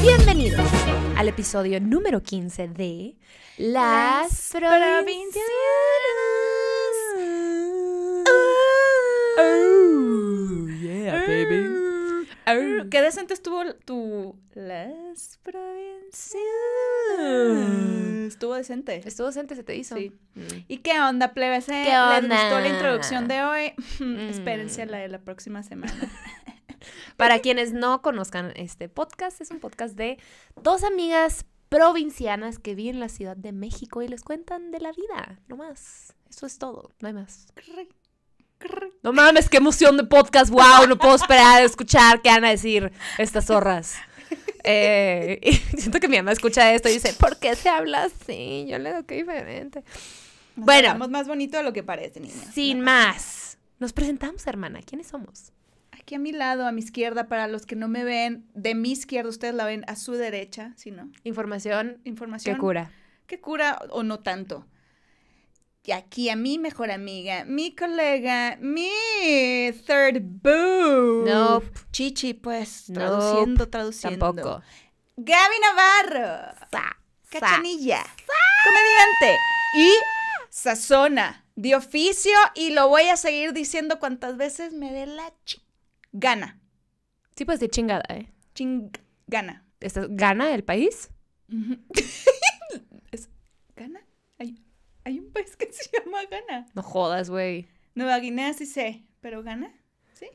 Bienvenidos al episodio número 15 de Las, Las Provincias. Mm. Qué decente estuvo tu. Las provincias. Mm, estuvo decente. Estuvo decente, se te hizo. Sí. Mm. ¿Y qué onda, plebes? Eh, ¿Qué onda? ¿Les gustó la introducción de hoy? Espérense la de la próxima semana. Para quienes no conozcan este podcast, es un podcast de dos amigas provincianas que viven en la Ciudad de México y les cuentan de la vida, no más. Eso es todo, no hay más. No mames, qué emoción de podcast. Wow, no puedo esperar a escuchar qué van a decir estas zorras. Eh, siento que mi mamá escucha esto y dice, ¿por qué se habla así? Yo le digo que diferente. bueno. somos más bonito de lo que parece, niña. Sin más. Nos presentamos, hermana. ¿Quiénes somos? Aquí a mi lado, a mi izquierda, para los que no me ven, de mi izquierda, ustedes la ven a su derecha, si no. Información. Información. ¿Qué cura. ¿Qué cura o no tanto aquí a mi mejor amiga, mi colega, mi third boo. No, chichi, pues, traduciendo, traduciendo. Tampoco. Gaby Navarro. Cachanilla. Comediante. Y sazona. De oficio y lo voy a seguir diciendo Cuántas veces me dé la gana. Sí, pues de chingada, ¿eh? gana. ¿Gana el país? Uh Hay un país que se llama Ghana. No jodas, güey. Nueva Guinea sí sé, pero Ghana, ¿sí?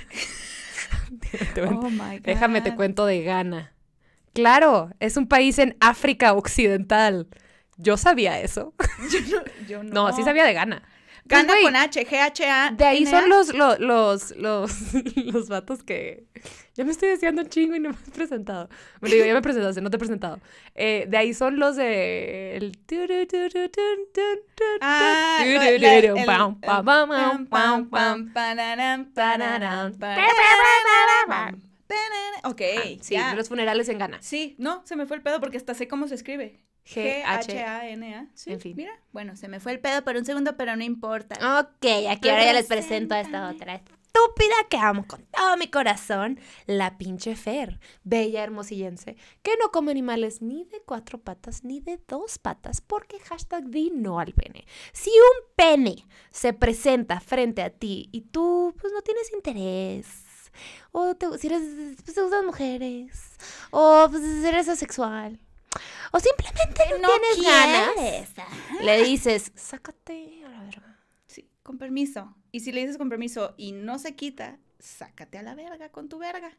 Oh Déjame te cuento de Ghana. Claro, es un país en África Occidental. Yo sabía eso. Yo no. Yo no. no sí sabía de Ghana. Gana pues, con H, G-H-A. De ahí son los, los, los, los, los vatos que. Ya me estoy deseando un chingo y no me has presentado. me digo, ya me presentaste, no te he presentado. Eh, de ahí son los de. El. Ok, sí, los funerales en Ghana. Sí, no, se me fue el pedo porque hasta sé cómo se escribe. G-H-A-N-A. Sí, en fin. Mira, bueno, se me fue el pedo por un segundo, pero no importa. Ok, aquí ahora ya les presento a esta otra estúpida que amo con todo mi corazón, la pinche Fer, bella hermosillense, que no come animales ni de cuatro patas ni de dos patas, porque hashtag di no al pene. Si un pene se presenta frente a ti y tú pues no tienes interés, o te, si eres, pues, te gustan mujeres, o pues, eres asexual, o simplemente eh, no, tienes ganas, le dices, sácate a la verga. Sí, con permiso. Y si le dices con permiso y no se quita, sácate a la verga con tu verga.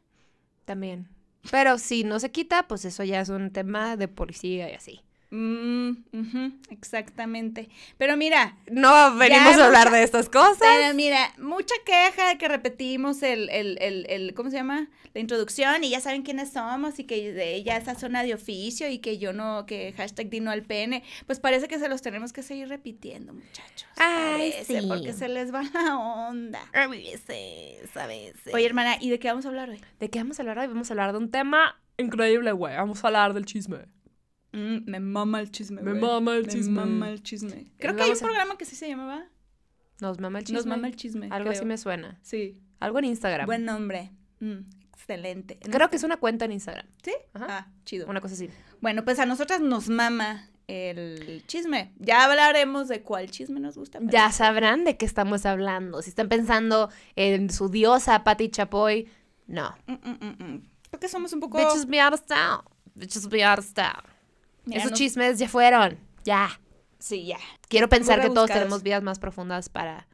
También. Pero si no se quita, pues eso ya es un tema de policía y así. Mm, exactamente. Pero mira. No venimos a hablar de estas cosas. mira, mucha queja de que repetimos el, el, el, el, ¿cómo se llama? La introducción y ya saben quiénes somos y que de, ya esa zona de oficio y que yo no, que hashtag Dino al pene. Pues parece que se los tenemos que seguir repitiendo, muchachos. Ay, sí. Porque se les va la onda. A veces, a veces. Oye, hermana, ¿y de qué vamos a hablar hoy? ¿De qué vamos a hablar hoy? Vamos a hablar de un tema increíble, güey. Vamos a hablar del chisme. Mm, me mama el chisme. Me mama el chisme. Me mama el chisme. Creo que hay un programa que sí se llamaba. Nos mama el chisme. Nos mama el chisme. Algo así me suena. Sí. Algo en Instagram. Buen nombre. Mm, excelente. creo que este- es una cuenta en Instagram. ¿Sí? Ajá. Ah, chido. Una cosa así. Bueno, pues a nosotras nos mama el chisme. Ya hablaremos de cuál chisme nos gusta. Ya sabrán de qué estamos hablando. Si están pensando en su diosa Patti Chapoy, no. Porque mm, somos un poco... Bitches be out of Bitches be out of esos chismes ya fueron. Ya. Sí, ya. Quiero pensar que todos tenemos vidas más profundas para.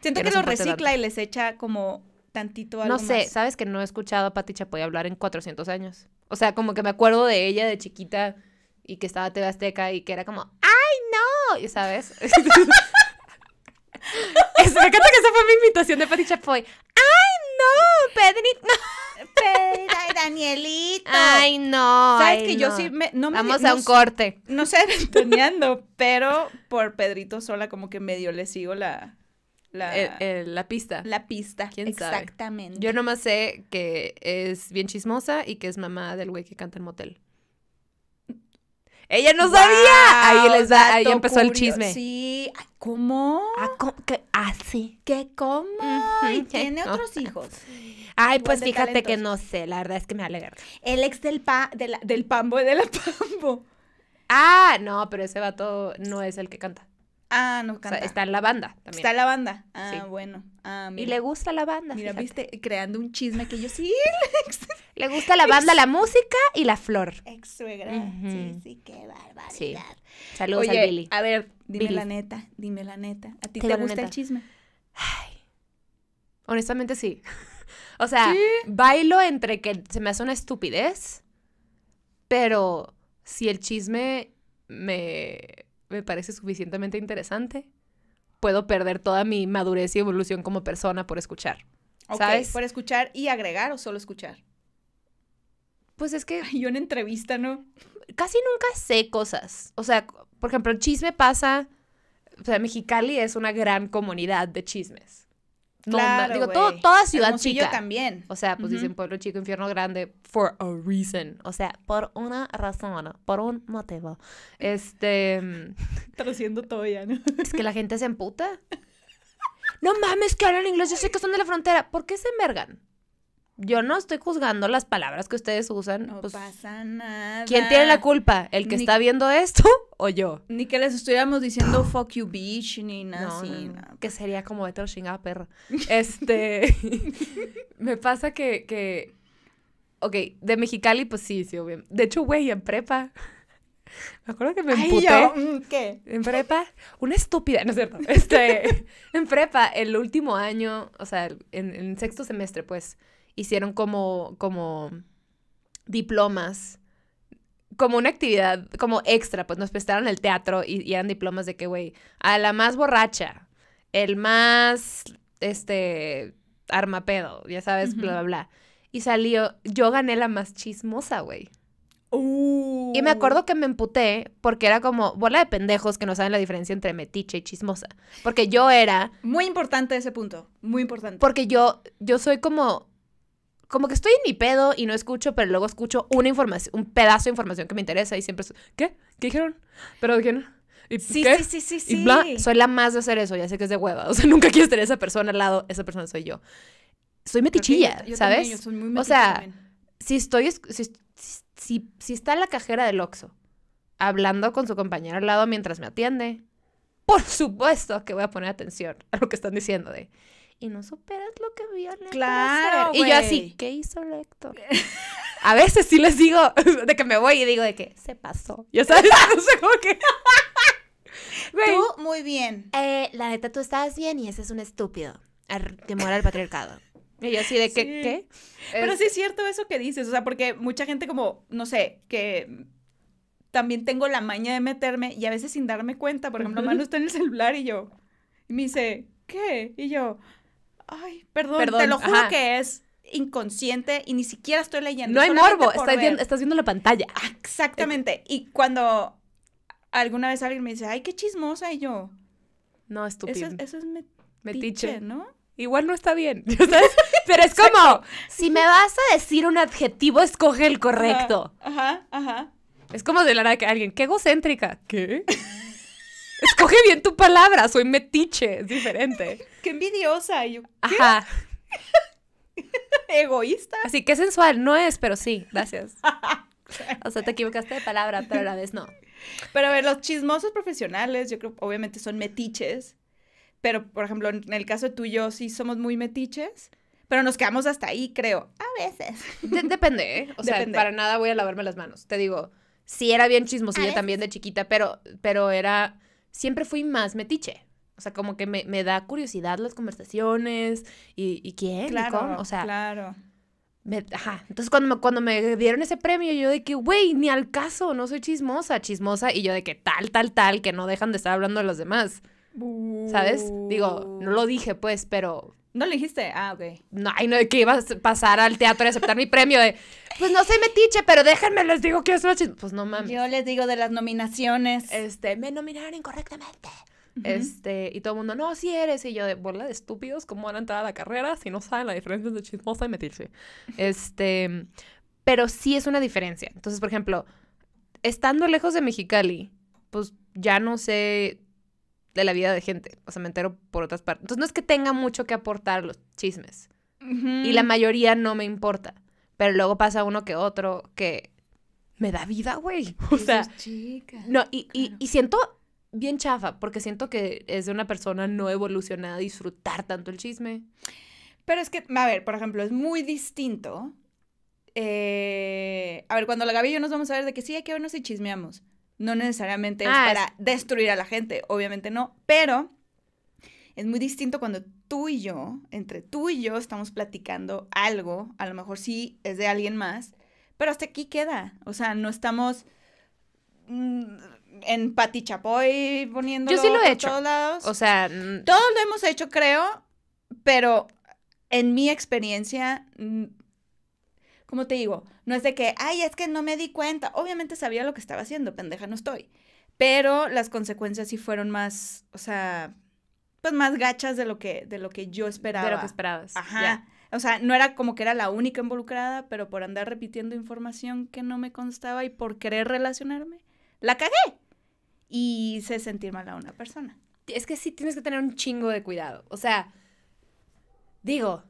Siento que, lo recicla y les echa como tantito algo. No sé, sabes que no he escuchado a Pati Chapoy hablar en 400 años. O sea, como que me acuerdo de ella de chiquita y que estaba TV Azteca y que era como, ¡ay, no! sabes. me encanta que esa fue mi invitación de Pati Chapoy. ¡ay, no! Pedrito. No. Danielito. Ay, no. Sabes que yo sí me, no me Vamos a un corte. No sé, ventaneando, pero por Pedrito Sola como que medio le sigo la la, eh, eh, la pista. La pista. ¿Quién Exactamente. Yo nomás sé que es bien chismosa y que es mamá del güey que canta en motel. ¡Ella no sabía! Ahí les da, ahí empezó el chisme. Sí, ¿cómo? Ah, ¿cómo? ¿Qué? ah sí. ¿Qué cómo? ¿Y tiene otros hijos. Ay, pues fíjate que no sé, la verdad es que me alegra. El ex del, pa, del Pambo y de la Pambo. Ah, no, pero ese vato no es el que canta. Ah, no canta. está en la banda también. Está en la banda. Ah, bueno. Ah, y le gusta la banda. Mira, viste, creando un chisme que yo sí. le gusta la banda, la música y la flor. Ex suegra. Sí, sí, qué barbaridad. Saludos a Billy. A ver, dime la neta, dime la neta. ¿A ti te gusta el chisme? Ay. Honestamente sí o sea, bailo entre que se me hace una estupidez, pero si el chisme me, me parece suficientemente interesante, puedo perder toda mi madurez y evolución como persona por escuchar. ¿Sabes? por escuchar y agregar o solo escuchar. Pues es que. yo en entrevista, ¿no? Casi nunca sé cosas. O sea, por ejemplo, el chisme pasa. O sea, Mexicali es una gran comunidad de chismes claro, digo, toda ciudad chica. también. O sea, pues dicen pueblo chico, infierno grande, for a reason. O sea, por una razón, por un motivo. Este. Mm, Traduciendo todo ¿no? Es que la gente se emputa. no mames, que hablan inglés, yo sé que son de la frontera. ¿Por qué se mergan? yo no estoy juzgando las palabras que ustedes usan. No pues, pasa nada. ¿Quién tiene la culpa? ¿El que está viendo esto o yo? Ni que les estuviéramos diciendo fuck you bitch ni nada que pues. sería como vete al chingada perro. Este. me pasa que, Ok, de Mexicali, pues sí, sí, obvio. De hecho, güey, en prepa. Me acuerdo que me emputé. Mm, ¿Qué? En prepa, una estúpida, no es cierto. Este, en prepa, el último año, o sea, en, en sexto semestre, pues, hicieron como, como diplomas, como una actividad, como extra, pues nos prestaron el teatro y, eran diplomas de que, güey, a la más borracha, el más, este, armapedo, ya sabes, bla, bla, bla. Y salió, yo gané la más chismosa, güey. Uh. Y me acuerdo que me emputé porque era como bola de pendejos que no saben la diferencia entre metiche y chismosa. Porque yo era... Muy importante ese punto, muy importante. Porque yo, yo soy como como que estoy en mi pedo y no escucho, pero luego escucho una información, un pedazo de información que me interesa y siempre, ¿qué? ¿Qué dijeron? ¿Pero de quién? ¿Y qué? sí, sí, sí, sí. Y soy la más de hacer eso, ya sé que es de hueva, o sea, nunca quiero tener esa persona al lado, esa persona soy yo. Soy metichilla, ¿sabes? o sea, si estoy, si, si, está la cajera del Oxxo hablando con su compañero al lado mientras me atiende, por supuesto que voy a poner atención a lo que están diciendo de y no superas lo que el Claro. Y yo así, ¿qué hizo Héctor? A veces sí les digo, de que me voy y digo de que se pasó. Ya sabes, no sé cómo que. Tú muy bien. Eh, la neta, tú estabas bien y ese es un estúpido que muera el patriarcado. Y yo así de que, ¿qué? Pero sí es cierto eso que dices, o sea, porque mucha gente como, no sé, que también tengo la maña de meterme y a veces sin darme cuenta, por ejemplo, mano está en el celular y yo, me dice, ¿qué? Y yo, ay, perdón, te lo juro que es inconsciente y ni siquiera estoy leyendo. No hay morbo, estás viendo, la pantalla. exactamente. Y cuando alguna vez alguien me dice, ay, qué chismosa, y yo. No, estúpido. Eso, eso es metiche, ¿no? Igual no está bien, ¿sabes? Pero es como, si me vas a decir un adjetivo, escoge el correcto. Ajá, ajá. Es como de la que alguien, qué egocéntrica. ¿Qué? Escoge bien tu palabra, soy metiche, es diferente. Qué envidiosa. Yo, Ajá. Egoísta. Así que sensual, no es, pero sí, gracias. O sea, te equivocaste de palabra, pero a la vez no. Pero a ver, los chismosos profesionales, yo creo, obviamente son metiches. Pero, por ejemplo, en el caso tú y de yo sí somos muy metiches. Pero nos quedamos hasta ahí, creo. A veces. depende, ¿eh? O sea, para nada voy a lavarme las manos. Te digo, sí era bien chismosilla también de chiquita, pero, pero era siempre fui más metiche. O sea, como que me, da curiosidad las conversaciones y, quién, claro, O sea, claro. Entonces, cuando me, cuando me dieron ese premio, yo de que, güey, ni al caso, no soy chismosa, chismosa. Y yo de que tal, tal, tal, que no dejan de estar hablando de los demás. ¿Sabes? Digo, no lo dije, pues, pero no le dijiste, ah, ok. No, ay, no, que ibas a pasar al teatro y aceptar mi premio de, pues no soy metiche, pero déjenme, les digo que es metiche. Pues no mames. Yo les digo de las nominaciones. Este, me nominaron incorrectamente. Este, y todo el mundo, no, sí eres. Y yo, de bola de estúpidos, ¿cómo van a entrar a la carrera si no saben la diferencia entre chismosa y metiche? Este, pero sí es una diferencia. Entonces, por ejemplo, estando lejos de Mexicali, pues ya no sé de la vida de gente. O sea, me entero por otras partes. Entonces, no es que tenga mucho que aportar los chismes. Y la mayoría no me importa. Pero luego pasa uno que otro que me da vida, güey. O sea, No, y, siento bien chafa, porque siento que es de una persona no evolucionada disfrutar tanto el chisme. Pero es que, a ver, por ejemplo, es muy distinto. Eh, a ver, cuando la Gaby y yo nos vamos a ver de que sí, hay que vernos y chismeamos. No necesariamente es ah, para destruir a la gente, obviamente no, pero es muy distinto cuando tú y yo, entre tú y yo estamos platicando algo, a lo mejor sí es de alguien más, pero hasta aquí queda, o sea, no estamos mm, en patichapoy poniendo Yo sí lo he hecho. O sea, todos lo hemos hecho, creo, pero en mi experiencia como te digo, no es de que, ay, es que no me di cuenta. Obviamente sabía lo que estaba haciendo, pendeja no estoy. Pero las consecuencias sí fueron más, o sea, pues más gachas de lo que, de lo que yo esperaba. De lo que esperabas. Ajá. O sea, no era como que era la única involucrada, pero por andar repitiendo información que no me constaba y por querer relacionarme, la cagué. Y hice sentir mal a una persona. Es que sí tienes que tener un chingo de cuidado. O sea, digo,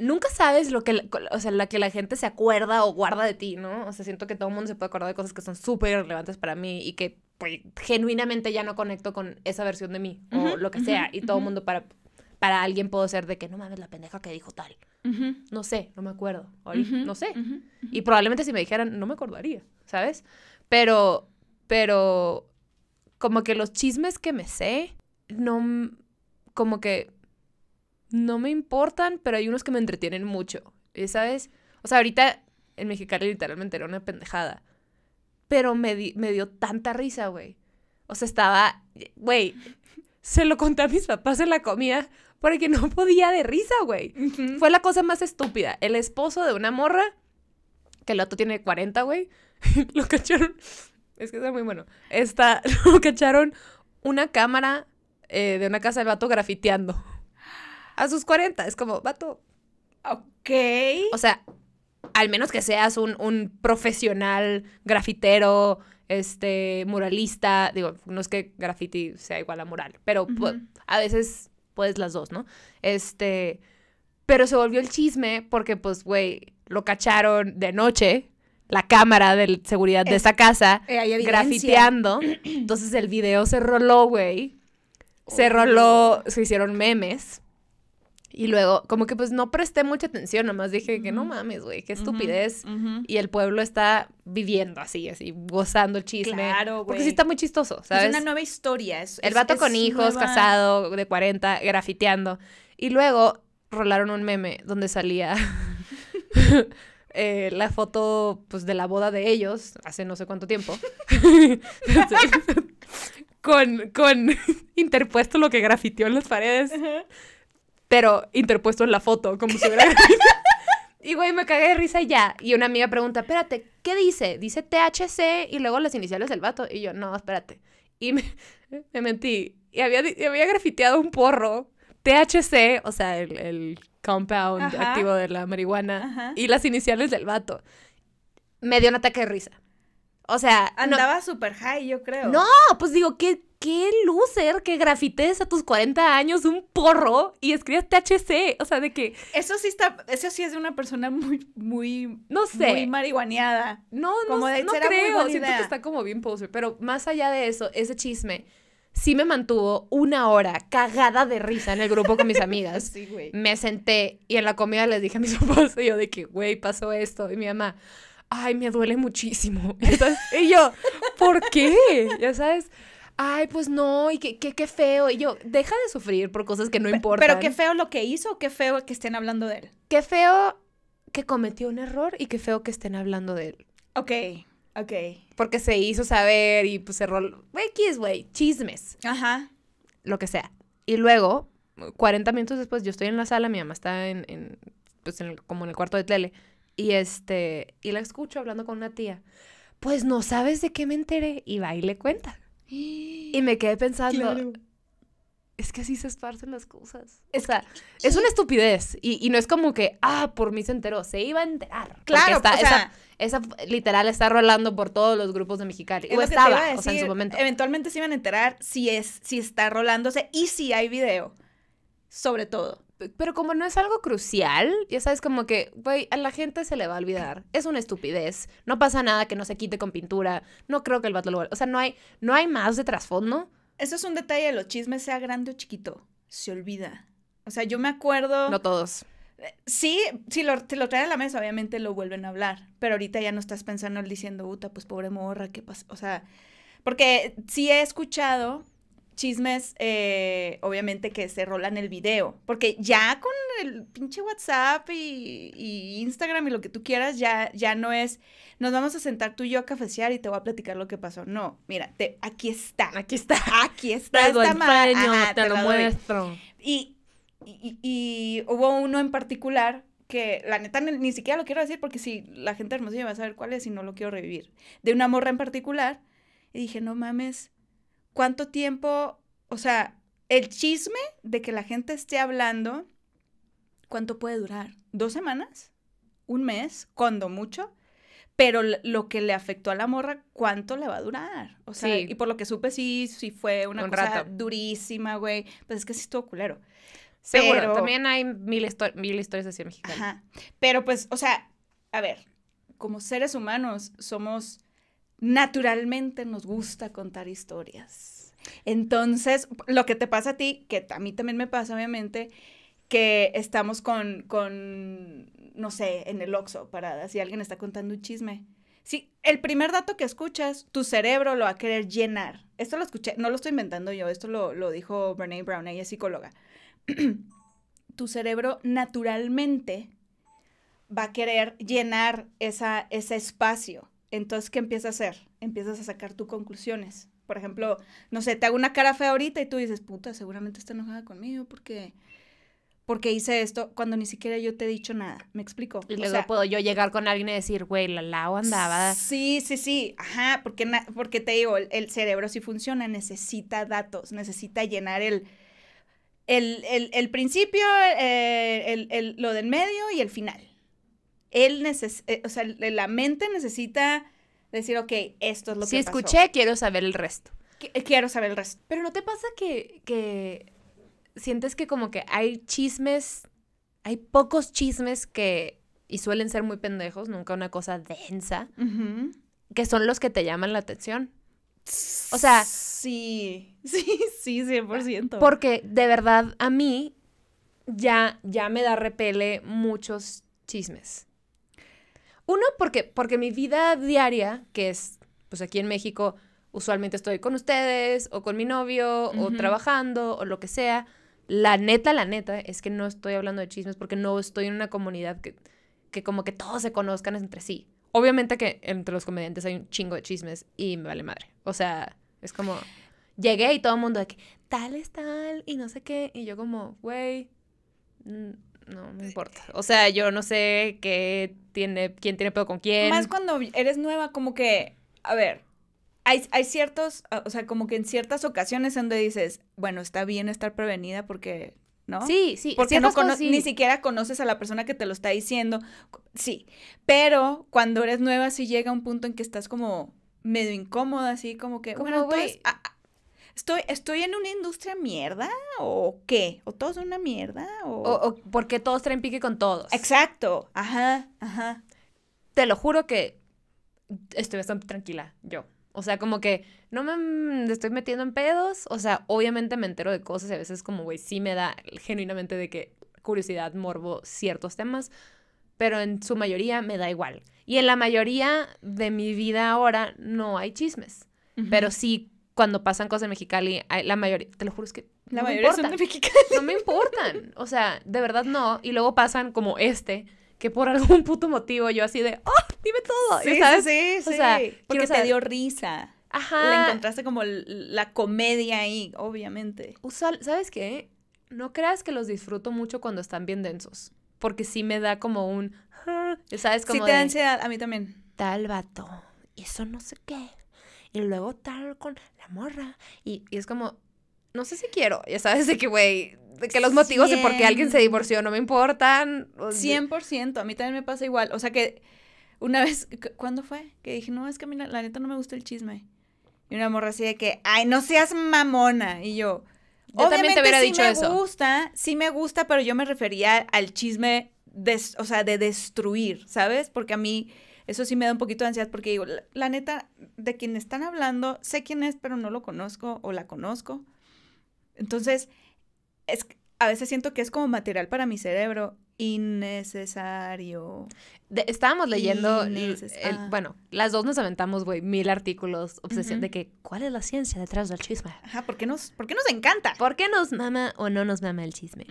nunca sabes lo que, o la que la gente se acuerda o guarda de ti, ¿no? O sea, siento que todo el mundo se puede acordar de cosas que son súper relevantes para mí y que pues, genuinamente ya no conecto con esa versión de mí o lo que sea. y todo el mundo para, para alguien puedo ser de que no mames la pendeja que dijo tal. No sé, no me acuerdo. No sé. Y probablemente si me dijeran, no me acordaría, ¿sabes? Pero, pero, como que los chismes que me sé, no, como que no me importan, pero hay unos que me entretienen mucho, eh, ¿sabes? O sea, ahorita en Mexicali literalmente era una pendejada, pero me, di me dio tanta risa, güey. O sea, estaba, güey, se lo conté a mis papás en la comida porque no podía de risa, güey. Fue la cosa más estúpida. El esposo de una morra, que el vato tiene 40, güey, lo cacharon. Es que es muy bueno. Está, lo cacharon una cámara eh, de una casa del vato grafiteando a sus 40. Es como, vato. Ok. O sea, al menos que seas un, profesional grafitero, este, muralista. Digo, no es que graffiti sea igual a mural, pero pues, a veces puedes las dos, ¿no? Este. Pero se volvió el chisme porque, pues, güey, lo cacharon de noche, la cámara de seguridad de eh, esa casa, eh, grafiteando. Entonces el video se roló, güey. Se oh, roló, se hicieron memes. Y luego, como que pues no presté mucha atención, nomás dije que no mames, güey, qué estupidez. Y el pueblo está viviendo así, así, gozando el chisme. Claro, güey. Porque sí está muy chistoso, ¿sabes? Es una nueva historia. Es, el vato con hijos, casado, de 40, grafiteando. Y luego rolaron un meme donde salía eh, la foto, pues, de la boda de ellos, hace no sé cuánto tiempo. con, con interpuesto lo que grafiteó en las paredes pero interpuesto en la foto, como si hubiera... y güey, me cagué de risa ya. Y una amiga pregunta, espérate, ¿qué dice? Dice THC y luego las iniciales del vato. Y yo, no, espérate. Y me, mentí. Y había, había grafiteado un porro. THC, o sea, el, compound activo de la marihuana. Y las iniciales del vato. Me dio un ataque de risa. O sea. Andaba super súper high, yo creo. No, pues digo, ¿qué, qué loser que grafites a tus 40 años un porro y escribas THC. O sea, de que. Eso sí está. Eso sí es de una persona muy, muy. No sé. Muy marihuaneada. No, no, no creo. Siento que está como bien poser. Pero más allá de eso, ese chisme. Sí me mantuvo una hora cagada de risa en el grupo con mis amigas. sí, güey. Me senté y en la comida les dije a mis esposo y yo de que, güey, pasó esto. Y mi mamá, ay, me duele muchísimo. Entonces, Y yo, ¿por qué? Ya sabes, ay, pues no, y qué, qué, feo. Y yo, deja de sufrir por cosas que no importan. Pero qué feo lo que hizo, qué feo que estén hablando de él. Qué feo que cometió un error y qué feo que estén hablando de él. Ok, ok. Porque se hizo saber y pues ¿qué es güey, chismes. Ajá. Lo que sea. Y luego, 40 minutos después, yo estoy en la sala, mi mamá está en, en pues en como en el cuarto de tele. Y este, y la escucho hablando con una tía. Pues no sabes de qué me enteré. Y va y le cuenta. Y me quedé pensando, es que así se esparcen las cosas. O sea, es una estupidez. Y, no es como que, ah, por mí se enteró, se iba a enterar. Claro, esa, literal está rolando por todos los grupos de Mexicali. o estaba, o sea, en su momento. Eventualmente se iban a enterar si, es, si está rolándose y si hay video, sobre todo pero como no es algo crucial, ya sabes, como que, güey, a la gente se le va a olvidar. Es una estupidez. No pasa nada que no se quite con pintura. No creo que el vato lo... O sea, no hay, no hay más de trasfondo. Eso es un detalle de los chismes, sea grande o chiquito. Se olvida. O sea, yo me acuerdo... No todos. Sí, si lo, te lo traen a la mesa, obviamente lo vuelven a hablar. Pero ahorita ya no estás pensando diciendo, puta, pues pobre morra, ¿qué pasa? O sea, porque sí he escuchado chismes, eh, obviamente, que se rolan el video. Porque ya con el pinche WhatsApp y, Instagram y lo que tú quieras, ya, ya no es, nos vamos a sentar tú y yo a cafecear y te voy a platicar lo que pasó. No, mira, aquí está. Aquí está. Aquí está. Te, lo, muestro. Y, y, hubo uno en particular que la neta ni siquiera lo quiero decir porque si la gente hermosa va a saber cuál es y no lo quiero revivir. De una morra en particular. Y dije, no mames, cuánto tiempo, o sea, el chisme de que la gente esté hablando, ¿cuánto puede durar? ¿Dos semanas? ¿Un mes? ¿Cuándo? mucho? Pero lo que le afectó a la morra, ¿cuánto le va a durar? O sea, y por lo que supe, sí, sí fue una cosa durísima, güey. Pues es que sí estuvo culero. Seguro, también hay mil, historias así en México. Pero pues, o sea, a ver, como seres humanos somos naturalmente nos gusta contar historias. Entonces, lo que te pasa a ti, que a mí también me pasa, obviamente, que estamos con, con no sé, en el oxo paradas si alguien está contando un chisme. Sí, el primer dato que escuchas, tu cerebro lo va a querer llenar. Esto lo escuché, no lo estoy inventando yo, esto lo, dijo Brene Brown, ella es psicóloga. tu cerebro naturalmente va a querer llenar ese espacio entonces, ¿qué empiezas a hacer? Empiezas a sacar tus conclusiones. Por ejemplo, no sé, te hago una cara fea ahorita y tú dices, puta, seguramente está enojada conmigo porque, porque hice esto cuando ni siquiera yo te he dicho nada. ¿Me explico? Y luego puedo yo llegar con alguien y decir, güey, la lao andaba. Sí, sí, sí. Ajá, porque, porque te digo, el, cerebro si funciona, necesita datos, necesita llenar el, el, el, el, principio, eh, el, el, lo del medio y el final él eh, o sea, la mente necesita decir, ok, esto es lo que Si escuché, quiero saber el resto. Eh, quiero saber el resto. Pero ¿no te pasa que, sientes que como que hay chismes, hay pocos chismes que, y suelen ser muy pendejos, nunca una cosa densa, que son los que te llaman la atención? O sea... Sí, sí, sí, 100%. Porque de verdad a mí ya, ya me da repele muchos chismes. Uno, porque, porque mi vida diaria, que es, pues aquí en México, usualmente estoy con ustedes o con mi novio o trabajando o lo que sea. La neta, la neta, es que no estoy hablando de chismes porque no estoy en una comunidad que, que como que todos se conozcan entre sí. Obviamente que entre los comediantes hay un chingo de chismes y me vale madre. O sea, es como, llegué y todo el mundo de que tal es tal y no sé qué. Y yo como, güey, mm, no me importa. O sea, yo no sé qué tiene, quién tiene pedo con quién. Más cuando eres nueva, como que, a ver, hay, hay ciertos, o sea, como que en ciertas ocasiones donde dices, bueno, está bien estar prevenida porque ¿no? Sí, sí. Porque no ni siquiera conoces a la persona que te lo está diciendo. Sí, pero cuando eres nueva sí llega un punto en que estás como medio incómoda, así como que, bueno, ¿Estoy, ¿Estoy en una industria mierda o qué? ¿O todos una mierda? O... o, porque todos traen pique con todos. Exacto, ajá, ajá. Te lo juro que estoy bastante tranquila, yo. O sea, como que no me estoy metiendo en pedos. O sea, obviamente me entero de cosas y a veces como, güey, sí me da genuinamente de que curiosidad, morbo, ciertos temas. Pero en su mayoría me da igual. Y en la mayoría de mi vida ahora no hay chismes. Pero sí cuando pasan cosas en Mexicali, la mayoría, te lo juro es que la no mayoría me importan. Son de Mexicali. No me importan. O sea, de verdad no. Y luego pasan como este, que por algún puto motivo yo así de, ¡oh! Dime todo. ¿sabes? sí, sí. O sea, porque te dio risa. Ajá. Le encontraste como la comedia ahí, obviamente. ¿Sabes qué? No creas que los disfruto mucho cuando están bien densos. Porque sí me da como un. Ah", ¿Sabes? Como sí, te da ansiedad. A mí también. Tal vato. Y eso no sé qué y luego tal con la morra. Y, es como, no sé si quiero, ya sabes, de que, güey, de que los motivos de por qué alguien se divorció no me importan. 100%, a mí también me pasa igual. O sea que una vez, ¿cuándo fue? Que dije, no, es que a mí la, neta no me gusta el chisme. Y una morra así de que, ay, no seas mamona. Y yo, yo también te hubiera sí dicho me gusta, sí me gusta, pero yo me refería al chisme, de, o sea, de destruir, ¿sabes? Porque a mí eso sí me da un poquito de ansiedad porque digo, la, neta, de quien están hablando, sé quién es, pero no lo conozco o la conozco. Entonces, es, a veces siento que es como material para mi cerebro innecesario. estábamos leyendo, ah. bueno, las dos nos aventamos, güey, mil artículos, obsesión de que, ¿cuál es la ciencia detrás del chisme? Ajá, ¿por qué nos, nos encanta? ¿Por qué nos mama o no nos mama el chisme?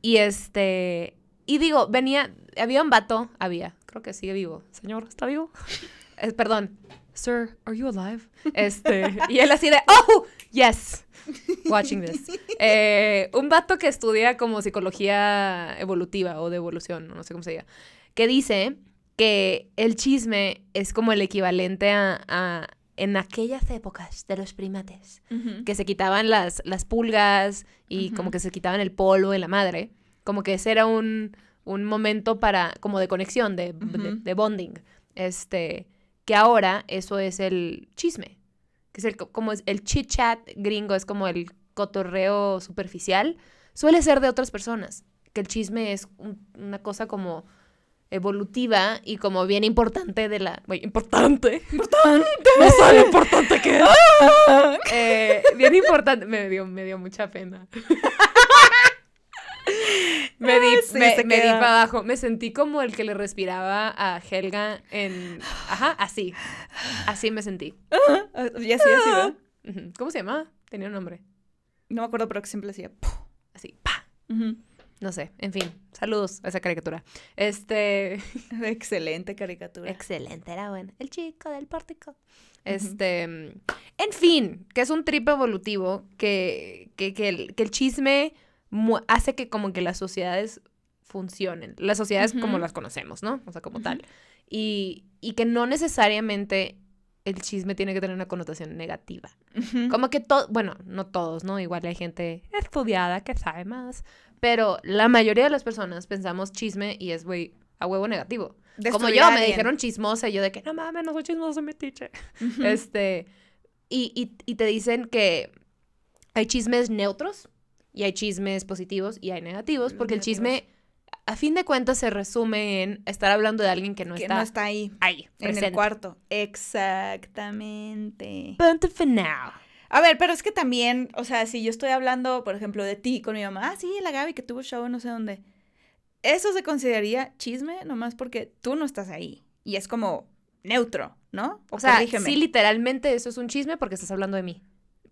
Y este, y digo, venía, había un vato, había, creo que sigue vivo. Señor, ¿está vivo? Eh, perdón. Sir, are you alive? Este, y él así de, oh, yes, watching this. Eh, un vato que estudia como psicología evolutiva o de evolución, no sé cómo se diga, que dice que el chisme es como el equivalente a, en aquellas épocas de los primates, que se quitaban las, pulgas y como que se quitaban el polvo en la madre como que ese era un, un momento para, como de conexión, de, de, bonding. Este, que ahora eso es el chisme, que es el, como el chit gringo, es como el cotorreo superficial, suele ser de otras personas, que el chisme es una cosa como evolutiva y como bien importante de la... importante. Importante. No sabe importante que eh, bien importante. Me dio, me dio mucha pena. me di, para abajo. Me sentí como el que le respiraba a Helga en. Ajá, así. Así me sentí. Y así, así, ¿Cómo se llamaba? Tenía un nombre. No me acuerdo, pero que siempre decía. Así, pa. No sé, en fin, saludos a esa caricatura. Este. Excelente caricatura. Excelente, era bueno. El chico del pórtico. Este, mm, en fin, que es un trip evolutivo, que, que, que, el, chisme hace que como que las sociedades funcionen, las sociedades como las conocemos, ¿no? O sea, como tal. Y, que no necesariamente el chisme tiene que tener una connotación negativa. Como que todo, bueno, no todos, ¿no? Igual hay gente estudiada que sabe más, pero la mayoría de las personas pensamos chisme y es, güey, a huevo negativo. Como yo, me dijeron chismosa, y yo de que, no mames, no soy chismosa, me tiche. Este, y, te dicen que hay chismes neutros, y hay chismes positivos y hay negativos, porque el chisme, a fin de cuentas, se resume en estar hablando de alguien que no, que está, no está ahí. Ahí, presente. en el cuarto. Exactamente. Punto final. A ver, pero es que también, o sea, si yo estoy hablando, por ejemplo, de ti con mi mamá, ah, sí, la Gaby que tuvo show no sé dónde. Eso se consideraría chisme nomás porque tú no estás ahí. Y es como neutro, ¿no? O, sea, sí, literalmente eso es un chisme porque estás hablando de mí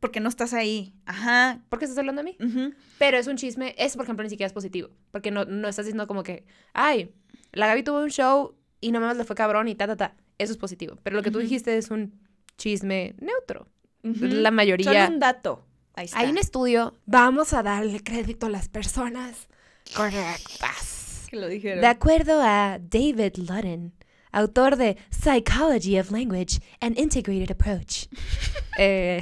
porque no estás ahí. Ajá. qué estás hablando de mí. Pero es un chisme, es por ejemplo ni siquiera es positivo, porque no, no estás diciendo como que, ay, la Gaby tuvo un show y no más le fue cabrón y ta, ta, ta. Eso es positivo. Pero lo que tú dijiste es un chisme neutro. La mayoría. Solo un dato. Hay un estudio. Vamos a darle crédito a las personas correctas. lo dijeron. De acuerdo a David Ludden, autor de Psychology of Language, and Integrated Approach. eh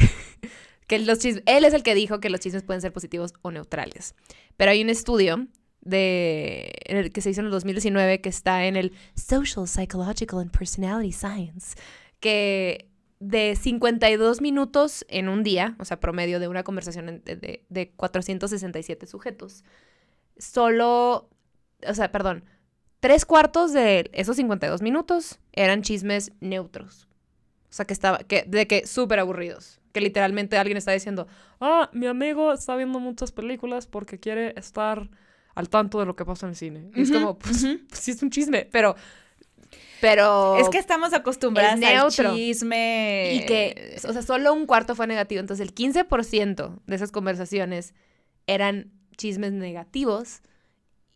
que los él es el que dijo que los chismes pueden ser positivos o neutrales. Pero hay un estudio de que se hizo en el 2019 que está en el Social, Psychological and Personality Science, que de 52 minutos en un día, o sea, promedio de una conversación de, de 467 sujetos, solo, o sea, perdón, tres cuartos de esos 52 minutos eran chismes neutros. O sea, que estaba, que, de que súper aburridos. Que literalmente alguien está diciendo, ah, mi amigo está viendo muchas películas porque quiere estar al tanto de lo que pasa en el cine. Y es como, pues, pues, sí es un chisme, pero... Pero... Es que estamos acostumbrados a al chisme. Y que, o sea, solo un cuarto fue negativo. Entonces, el 15% de esas conversaciones eran chismes negativos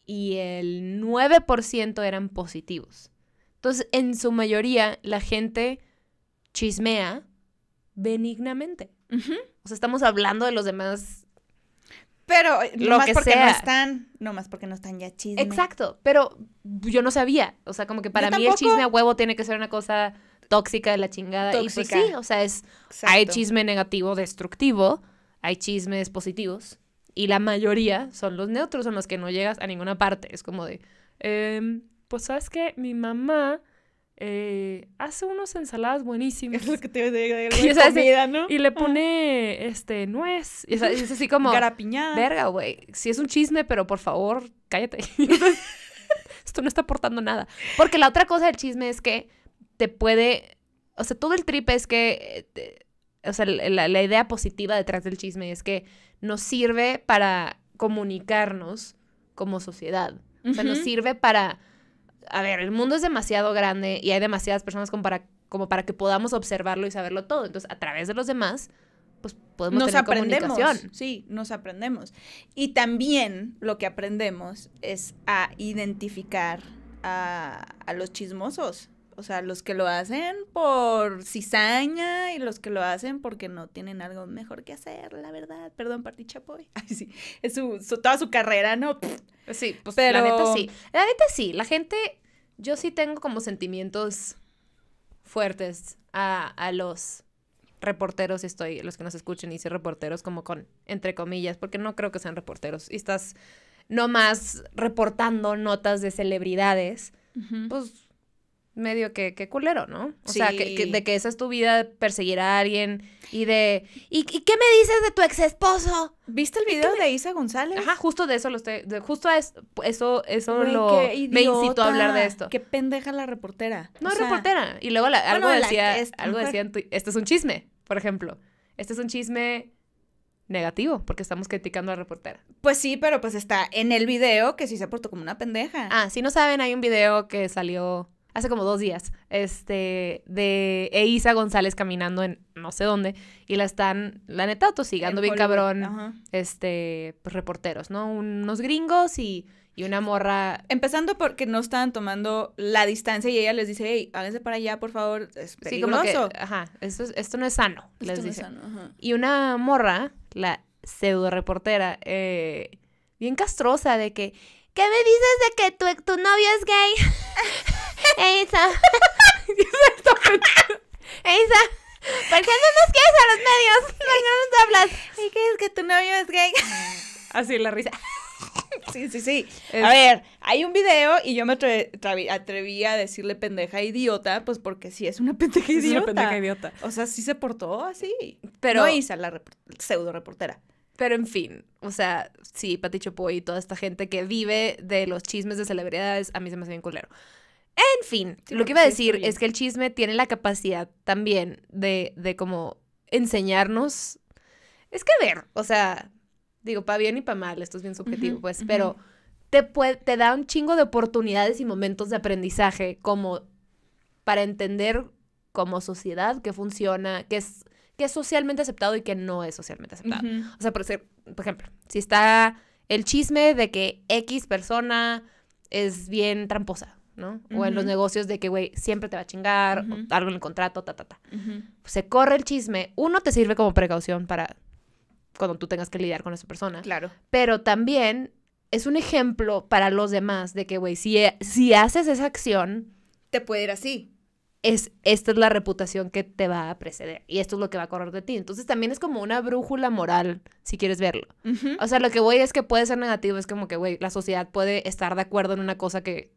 y el 9% eran positivos. Entonces, en su mayoría, la gente chismea benignamente. O sea, estamos hablando de los demás. Pero eh, lo porque no están, no más porque no están ya chisme. Exacto, pero yo no sabía, o sea, como que para mí el chisme a huevo tiene que ser una cosa tóxica de la chingada pues, sí, o sea, es hay chisme negativo destructivo, hay chismes positivos y la mayoría son los neutros, son los que no llegas a ninguna parte, es como de em, pues sabes que mi mamá eh, hace unas ensaladas buenísimas. Es lo que te Y le pone, este, nuez. Y es, así como... Garapiñada. Verga, güey. Si es un chisme, pero por favor, cállate. Esto no está aportando nada. Porque la otra cosa del chisme es que te puede... O sea, todo el tripe es que... Eh, o sea, la, idea positiva detrás del chisme es que nos sirve para comunicarnos como sociedad. O sea, nos sirve para a ver, el mundo es demasiado grande y hay demasiadas personas como para, como para que podamos observarlo y saberlo todo. Entonces, a través de los demás, pues podemos nos tener aprendemos, comunicación. Sí, nos aprendemos. Y también lo que aprendemos es a identificar a los chismosos. O sea, los que lo hacen por cizaña y los que lo hacen porque no tienen algo mejor que hacer, la verdad. Perdón, Party Chapoy. Ay, sí. Es su, toda su carrera, ¿no? Sí, pues la neta sí. La neta sí. La gente, yo sí tengo como sentimientos fuertes a, los reporteros estoy, los que nos escuchen y si reporteros como con, entre comillas, porque no creo que sean reporteros. Y estás nomás reportando notas de celebridades, pues medio que, culero, ¿no? O sea, que, de que esa es tu vida, perseguir a alguien y de... ¿Y, qué me dices de tu ex esposo? ¿Viste el video de Isa González? Ajá, justo de eso lo estoy... justo eso, eso lo... Me incitó a hablar de esto. Qué pendeja la reportera. No, reportera. Y luego algo decía... algo este es un chisme, por ejemplo. Este es un chisme negativo, porque estamos criticando a la reportera. Pues sí, pero pues está en el video que sí se portó como una pendeja. Ah, si no saben, hay un video que salió hace como dos días, este, de Eiza González caminando en no sé dónde, y la están, la neta, autosigando bien cabrón, este, pues, reporteros, ¿no? Unos gringos y, y una morra. Empezando porque no estaban tomando la distancia y ella les dice, hey, háganse para allá, por favor, es peligroso. ajá, esto, no es sano, les dice. Y una morra, la pseudo reportera, eh, bien castrosa de que, ¿qué me dices de que tu, tu novio es gay? Esa, esa, ¿por qué no nos quieres a los medios? ¿Por qué no nos hablas? ¿Y qué que tu novio es gay? Así la risa. Sí, sí, sí. A ver, hay un video y yo me atreví, a decirle pendeja idiota, pues porque sí es una pendeja idiota. Es una pendeja idiota. O sea, sí se portó así. Pero... No Isa, la pseudo reportera. Pero en fin, o sea, sí, Pati Chapoy y toda esta gente que vive de los chismes de celebridades, a mí se me hace bien culero. En fin, lo que iba a decir es que el chisme tiene la capacidad también de, de como enseñarnos. Es que ver, o sea, digo, para bien y para mal, esto es bien subjetivo, pues, pero te, puede, te da un chingo de oportunidades y momentos de aprendizaje como para entender como sociedad que funciona, que es, que es socialmente aceptado y que no es socialmente aceptado. O sea, por, por ejemplo, si está el chisme de que X persona es bien tramposa ¿no? O en los negocios de que, güey, siempre te va a chingar, o algo en el contrato, ta, ta, ta. Pues, se corre el chisme. Uno te sirve como precaución para cuando tú tengas que lidiar con esa persona. Claro. Pero también es un ejemplo para los demás de que, güey, si, e, si haces esa acción... Te puede ir así. Es, esta es la reputación que te va a preceder y esto es lo que va a correr de ti. Entonces también es como una brújula moral, si quieres verlo. O sea, lo que voy es que puede ser negativo, es como que, güey, la sociedad puede estar de acuerdo en una cosa que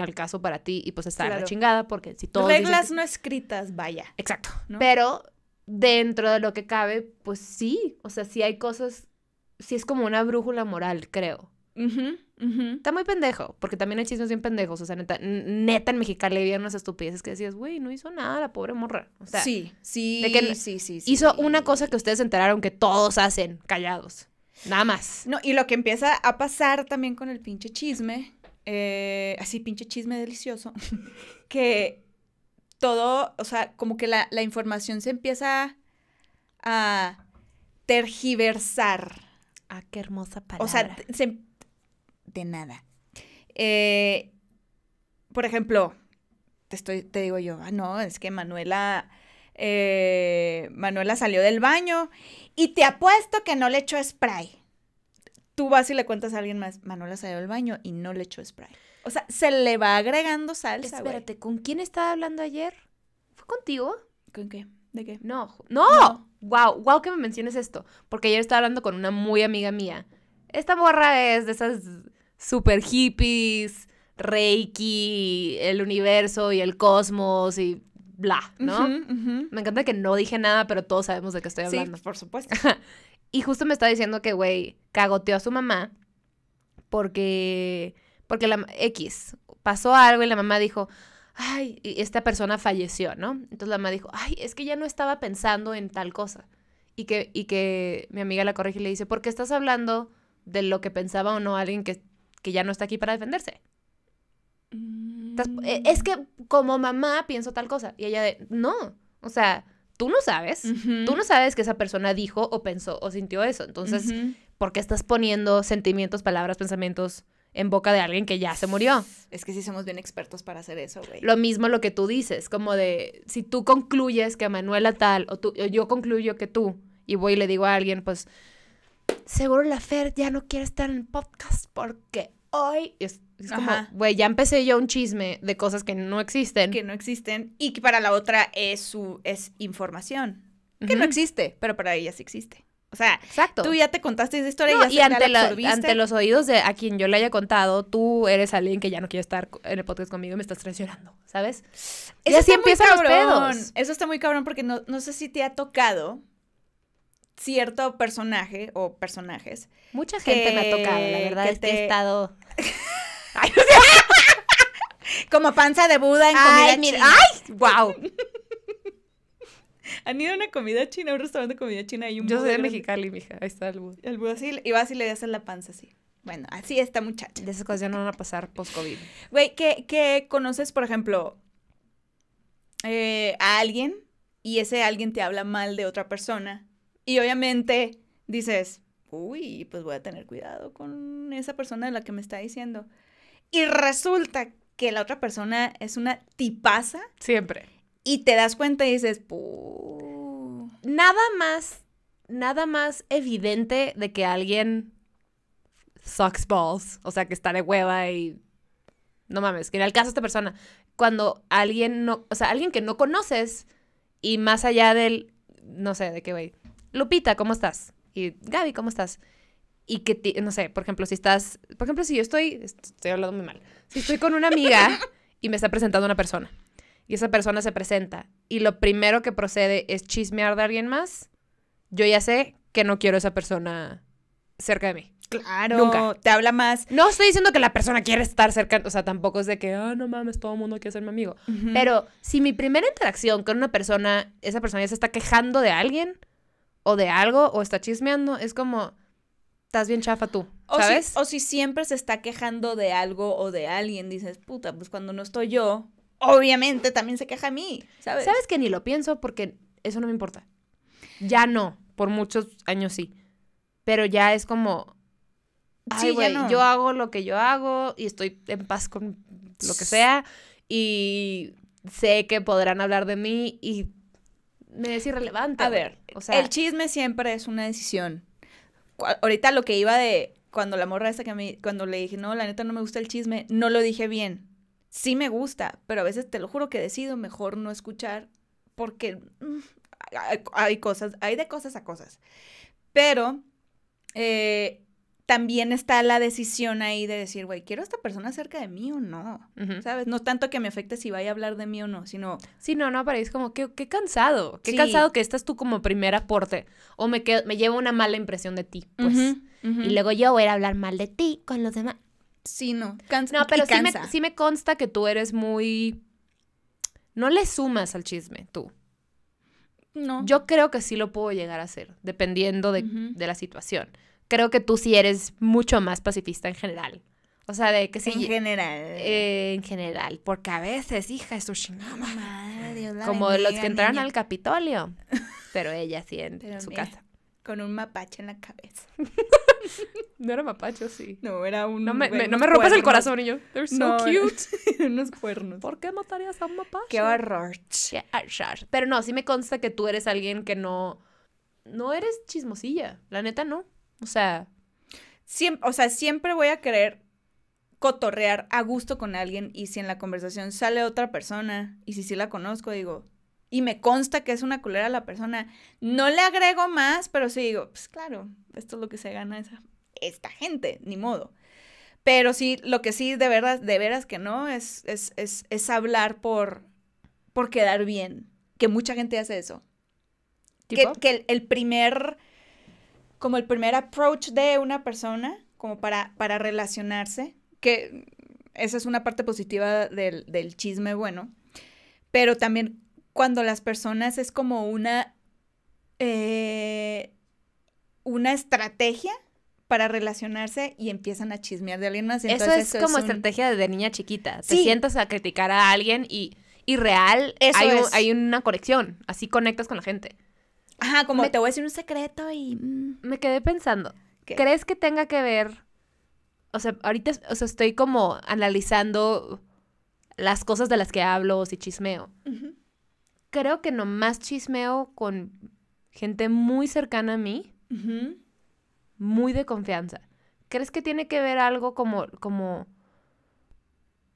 al caso para ti y pues está la chingada porque si todo... reglas no escritas, vaya. Exacto. Pero dentro de lo que cabe, pues sí, o sea, sí hay cosas, si es como una brújula moral, creo. Está muy pendejo, porque también hay chismes bien pendejos. O sea, neta, neta en le había unas estupideces que decías, güey, no hizo nada la pobre morra. sí, sí, sí, sí, Hizo una cosa que ustedes enteraron que todos hacen callados. Nada más. No, y lo que empieza a pasar también con el pinche chisme eh, así pinche chisme delicioso, que todo, o sea, como que la, información se empieza a tergiversar. Ah, qué hermosa palabra. O sea, em, de nada. Eh, por ejemplo, te, estoy, te digo yo, ah, no, es que Manuela... Eh, Manuela salió del baño y te apuesto que no le echó spray tú vas y le cuentas a alguien más, Manuela salió al baño y no le echó spray. O sea, se le va agregando salsa. Espérate, ¿con quién estaba hablando ayer? ¿Fue contigo? ¿Con qué? ¿De qué? No, no. Guau, Wow, que me menciones esto. Porque ayer estaba hablando con una muy amiga mía. Esta morra es de esas super hippies, reiki, el universo y el cosmos y bla, ¿no? Me encanta que no dije nada, pero todos sabemos de qué estoy hablando. Sí, por supuesto. Y justo me está diciendo que, güey, cagoteó a su mamá porque, porque la X pasó algo y la mamá dijo, ay, esta persona falleció, ¿no? Entonces la mamá dijo, ay, es que ya no estaba pensando en tal cosa. Y que, y que mi amiga la corrige y le dice, ¿por qué estás hablando de lo que pensaba o no alguien que, que ya no está aquí para defenderse? E, es que como mamá pienso tal cosa. Y ella de, no, o sea, tú no sabes, tú no sabes que esa persona dijo o pensó o sintió eso. Entonces, ¿por qué estás poniendo sentimientos, palabras, pensamientos en boca de alguien que ya se murió? Es que sí somos bien expertos para hacer eso, güey. Lo mismo lo que tú dices, como de si tú concluyes que Manuela tal o, tú, yo concluyo que tú y voy y le digo a alguien, pues seguro la Fer ya no quiere estar en el podcast porque hoy es como, güey, ya empecé yo un chisme de cosas que no existen. Que no existen y que para la otra es su es información que no existe, pero para ella sí existe. O sea, Exacto. tú ya te contaste esa historia y, ya y ante, ante los oídos de a quien yo le haya contado, tú eres alguien que ya no quiere estar en el podcast conmigo y me estás traicionando, ¿sabes? Eso y así empieza los pedos. Eso está muy cabrón porque no, sé si te ha tocado, cierto personaje o personajes. Mucha gente me ha tocado, la verdad que estado como panza de Buda en comida ¡Ay! ¡Wow! ¿Han ido a una comida china, un restaurante de comida china y un Yo soy de Mexicali, mija. Ahí está el Buda. El Buda sí, y vas y le das en la panza así. Bueno, así está, muchacha. De esas cosas ya no van a pasar post-COVID. Güey, ¿qué, conoces, por ejemplo, eh, a alguien y ese alguien te habla mal de otra persona? Y obviamente dices, uy, pues voy a tener cuidado con esa persona de la que me está diciendo y resulta que la otra persona es una tipaza. Siempre. Y te das cuenta y dices, nada más, nada más evidente de que alguien sucks balls, o sea, que está de hueva y no mames, que en el caso de esta persona. Cuando alguien no, o sea, alguien que no conoces y más allá del, no sé, de qué, voy? Lupita, ¿cómo estás? Y Gaby, ¿cómo estás? y que, no sé, por ejemplo, si estás, por ejemplo, si yo estoy, estoy hablando muy mal, si estoy con una amiga y me está presentando una persona y esa persona se presenta y lo primero que procede es chismear de alguien más, yo ya sé que no quiero esa persona cerca de mí. Claro, Nunca. te habla más. No estoy diciendo que la persona quiere estar cerca, o sea, tampoco es de que, ah, no mames, todo el mundo quiere ser mi amigo. Pero si mi primera interacción con una persona, esa persona ya se está quejando de alguien o de algo o está chismeando, es como, estás bien chafa tú, ¿sabes? O si, siempre se está quejando de algo o de alguien, dices, puta, pues cuando no estoy yo, obviamente también se queja a mí, ¿sabes? Sabes que ni lo pienso porque eso no me importa. Ya no, por muchos años sí. Pero ya es como, yo hago lo que yo hago y estoy en paz con lo que sea y sé que podrán hablar de mí y me es irrelevante. A ver, o sea, el chisme siempre es una decisión ahorita lo que iba de cuando la morra esa que a mí, cuando le dije, no, la neta no me gusta el chisme, no lo dije bien. Sí me gusta, pero a veces te lo juro que decido mejor no escuchar porque mm, hay, hay, cosas, hay de cosas a cosas. Pero eh, también está la decisión ahí de decir, güey, ¿quiero a esta persona cerca de mí o no? ¿Sabes? No tanto que me afecte si vaya a hablar de mí o no, sino... Sí, no, no, pero es como, qué, cansado, qué cansado que estás tú como primer aporte, o me, me llevo una mala impresión de ti, pues. Y luego yo voy a hablar mal de ti con los demás. Sí, no, cansa. No, pero sí, Me, sí me consta que tú eres muy... No le sumas al chisme, tú. No. Yo creo que sí lo puedo llegar a hacer, dependiendo de, de la situación creo que tú sí eres mucho más pacifista en general. O sea, de que sí. En general. Eh, en general. Porque a veces, hija, es su Como los que entraron al Capitolio. Pero ella sí en su casa. Con un mapache en la cabeza. no era mapache, sí. No, era un. No me, no me rompas el corazón y yo. no, cute. unos cuernos. ¿Por qué matarías a un mapache? Qué horror. Qué horror. Pero no, sí me consta que tú eres alguien que no. No eres chismosilla. La neta, no. O sea. Siempre, o sea, siempre voy a querer cotorrear a gusto con alguien y si en la conversación sale otra persona y si sí la conozco, digo, y me consta que es una culera la persona, no le agrego más, pero sí digo, pues claro, esto es lo que se gana esa, esta gente, ni modo. Pero sí, lo que sí de verdad, de veras que no, es, es, es, es hablar por, por quedar bien, que mucha gente hace eso. Que, el primer como el primer approach de una persona, como para, para relacionarse, que esa es una parte positiva del, chisme bueno, pero también cuando las personas es como una, eh, una estrategia para relacionarse y empiezan a chismear de alguien más. eso es como estrategia de niña chiquita. Te sientas a criticar a alguien y, real hay, hay una conexión. Así conectas con la gente. Ajá, como te voy a decir un secreto y... Mm. Me quedé pensando, ¿crees que tenga que ver? O sea, ahorita, estoy como analizando las cosas de las que hablo, si chismeo. Creo que nomás chismeo con gente muy cercana a mí, muy de confianza. ¿Crees que tiene que ver algo como, como,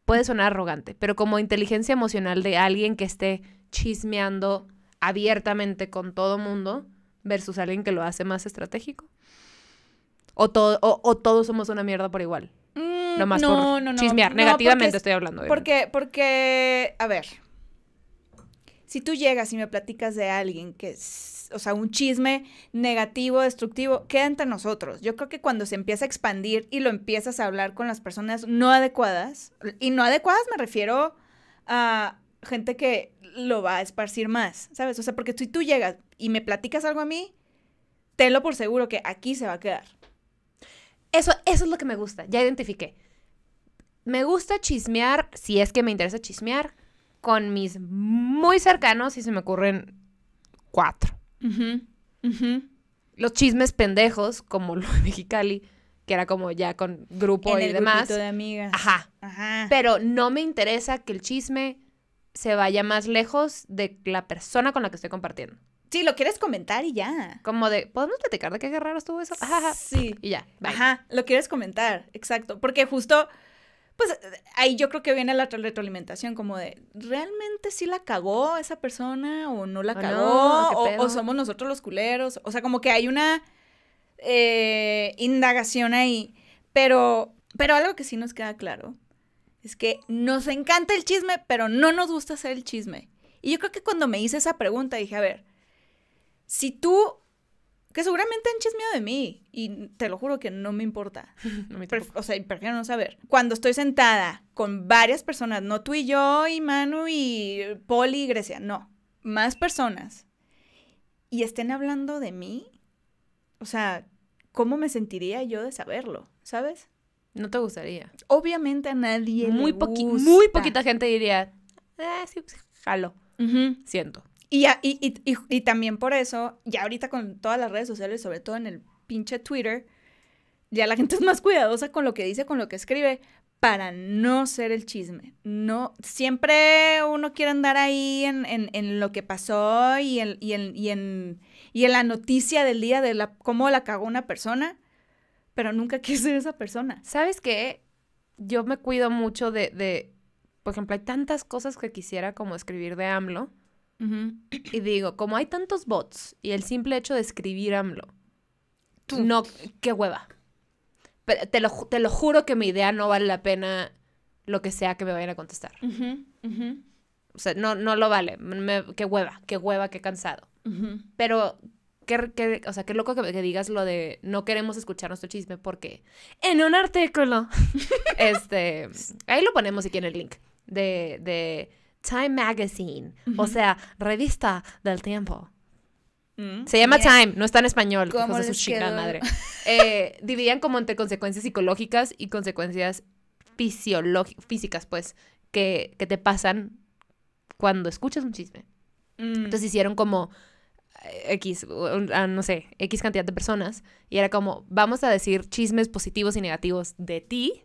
puede sonar arrogante, pero como inteligencia emocional de alguien que esté chismeando abiertamente con todo mundo versus alguien que lo hace más estratégico. O, todo, o, todos somos una mierda por igual. Mm, no, por no, no, chismear. Negativamente estoy hablando. Porque, porque, a ver, si tú llegas y me platicas de alguien que es, o sea, un chisme negativo, destructivo, queda entre nosotros. Yo creo que cuando se empieza a expandir y lo empiezas a hablar con las personas no adecuadas, y no adecuadas me refiero a gente que lo va a esparcir más, ¿sabes? O sea, porque si tú llegas y me platicas algo a mí, tenlo por seguro que aquí se va a quedar. Eso, eso es lo que me gusta, ya identifiqué. Me gusta chismear, si es que me interesa chismear, con mis muy cercanos si se me ocurren cuatro. Los chismes pendejos, como lo de Mexicali, que era como ya con grupo en y el demás. de amigas. Ajá. Pero no me interesa que el chisme se vaya más lejos de la persona con la que estoy compartiendo. Sí, lo quieres comentar y ya. Como de, ¿podemos platicar de qué raro estuvo eso? Ajá, sí. Y ya. Bye. Ajá, lo quieres comentar, exacto. Porque justo, pues ahí yo creo que viene la retroalimentación, como de, ¿realmente sí la cagó esa persona o no la cagó? o, somos nosotros los culeros. O sea, como que hay una eh, indagación ahí. Pero, pero algo que sí nos queda claro es que nos encanta el chisme, pero no nos gusta hacer el chisme. Y yo creo que cuando me hice esa pregunta dije, a ver, si tú, que seguramente han chismeado de mí, y te lo juro que no me importa, no me o sea, prefiero no saber. Cuando estoy sentada con varias personas, no tú y yo, y Manu, y Poli, y Grecia, no, más personas, y estén hablando de mí, o sea, ¿cómo me sentiría yo de saberlo? ¿Sabes? No te gustaría. Obviamente a nadie muy Muy poquita gente diría, ¡Ah, sí, jalo, siento. Y, y, también por eso, ya ahorita con todas las redes sociales, sobre todo en el pinche Twitter, ya la gente es más cuidadosa con lo que dice, con lo que escribe, para no ser el chisme. No, siempre uno quiere andar ahí en, lo que pasó y en, y, y, en, y en la noticia del día de la, cómo la cagó una persona pero nunca quise ser esa persona. ¿Sabes qué? Yo me cuido mucho de, por ejemplo, hay tantas cosas que quisiera como escribir de AMLO. Y digo, como hay tantos bots y el simple hecho de escribir AMLO, Tú. no, qué hueva. Pero te, lo, juro que mi idea no vale la pena lo que sea que me vayan a contestar. O sea, no, no lo vale. qué hueva, qué hueva, qué cansado. Pero o sea, qué loco que, digas lo de no queremos escuchar nuestro chisme porque en un artículo, este, ahí lo ponemos aquí en el link, de, de Time Magazine, o sea, revista del tiempo. Mm. Se llama Time, no está en español, su eh, dividían como entre consecuencias psicológicas y consecuencias físicas, pues, que, que te pasan cuando escuchas un chisme. Mm. Entonces hicieron como X, ah, no sé, X cantidad de personas. Y era como, vamos a decir chismes positivos y negativos de ti.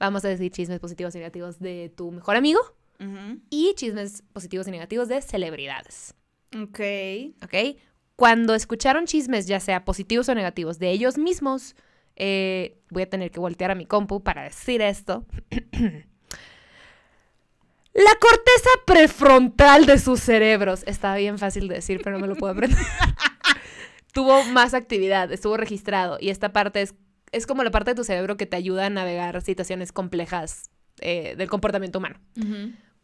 Vamos a decir chismes positivos y negativos de tu mejor amigo. Y chismes positivos y negativos de celebridades. Ok. Ok. Cuando escucharon chismes, ya sea positivos o negativos, de ellos mismos, eh, voy a tener que voltear a mi compu para decir esto. La corteza prefrontal de sus cerebros. Está bien fácil de decir, pero no me lo puedo aprender. Tuvo más actividad, estuvo registrado. Y esta parte es, es como la parte de tu cerebro que te ayuda a navegar situaciones complejas eh, del comportamiento humano.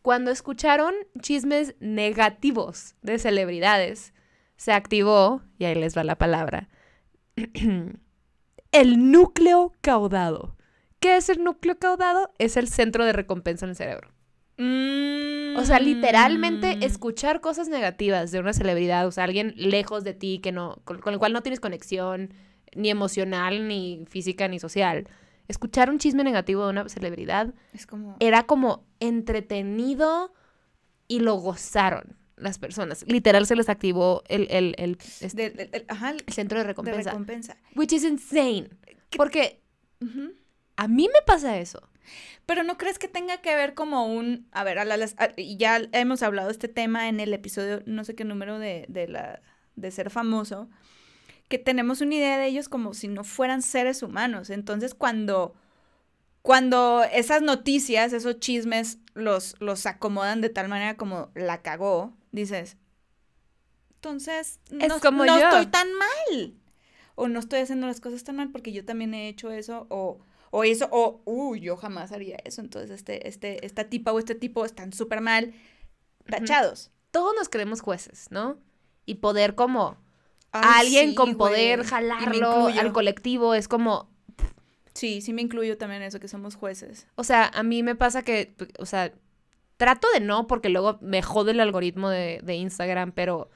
Cuando escucharon chismes negativos de celebridades, se activó, y ahí les va la palabra, el núcleo caudado. ¿Qué es el núcleo caudado? Es el centro de recompensa en el cerebro. Mm. O sea, literalmente escuchar cosas negativas de una celebridad, o sea, alguien lejos de ti que no, con, el cual no tienes conexión ni emocional, ni física, ni social. Escuchar un chisme negativo de una celebridad era como entretenido y lo gozaron las personas. Literal se les activó el, el, este, centro de recompensa, Which is insane. Porque a mí me pasa eso. Pero no crees que tenga que ver como un, a ver, a ya hemos hablado de este tema en el episodio, no sé qué número de, la, de ser famoso, que tenemos una idea de ellos como si no fueran seres humanos. Entonces cuando, cuando esas noticias, esos chismes los, los acomodan de tal manera como la cagó, dices, entonces no, estoy tan mal. O no estoy haciendo las cosas tan mal porque yo también he hecho eso o o eso, o, uy, yo jamás haría eso, entonces este, este, esta tipa o este tipo están súper mal tachados. Todos nos creemos jueces, ¿no? Y poder como alguien con poder jalarlo al colectivo es como... Sí, sí me incluyo también en eso, que somos jueces. O sea, a mí me pasa que, o sea, trato de no porque luego me jode el algoritmo de, de Instagram, pero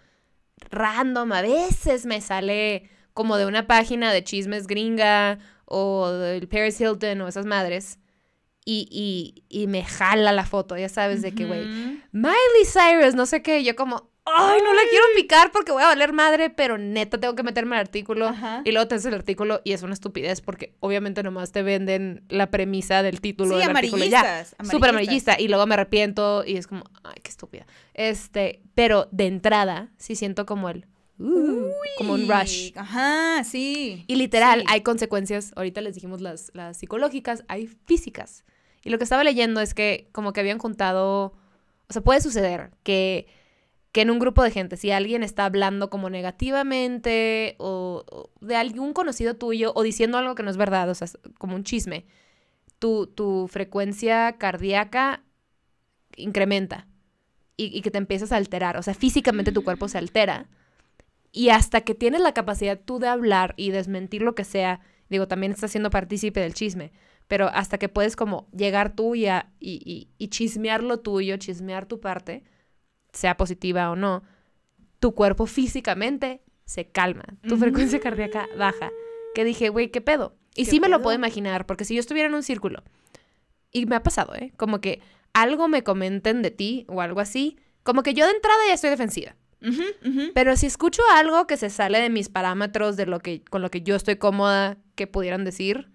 random a veces me sale como de una página de chismes gringa o el Paris Hilton o esas madres. Y, me jala la foto, ya sabes, de qué güey, Miley Cyrus, no sé qué, yo como, ay, no la quiero picar porque voy a valer madre, pero neta tengo que meterme al artículo. Y luego te el artículo y es una estupidez porque obviamente nomás te venden la premisa del título. Sí, del artículo, amarillistas. Súper amarillista. Y luego me arrepiento y es como, ay, qué estúpida. Este, pero de entrada sí siento como el, como un rush. Ajá, sí. Y literal, hay consecuencias, ahorita les dijimos las, psicológicas, hay físicas. Y lo que estaba leyendo es que como que habían juntado, o sea, puede suceder que, que en un grupo de gente, si alguien está hablando como negativamente o, de algún conocido tuyo o diciendo algo que no es verdad, o sea, como un chisme, tu, tu frecuencia cardíaca incrementa y, y que te empiezas a alterar, o sea, físicamente tu cuerpo se mm. altera y hasta que tienes la capacidad tú de hablar y desmentir lo que sea, digo, también estás siendo partícipe del chisme, pero hasta que puedes como llegar tú y, y, chismear lo tuyo, chismear tu parte, sea positiva o no, tu cuerpo físicamente se calma, tu frecuencia cardíaca baja. Que dije, güey, ¿qué pedo? Y sí me lo puedo imaginar, porque si yo estuviera en un círculo, y me ha pasado, ¿eh? Como que algo me comenten de ti o algo así, como que yo de entrada ya estoy defensiva. Pero si escucho algo que se sale de mis parámetros, de lo que, con lo que yo estoy cómoda, que pudieran decir,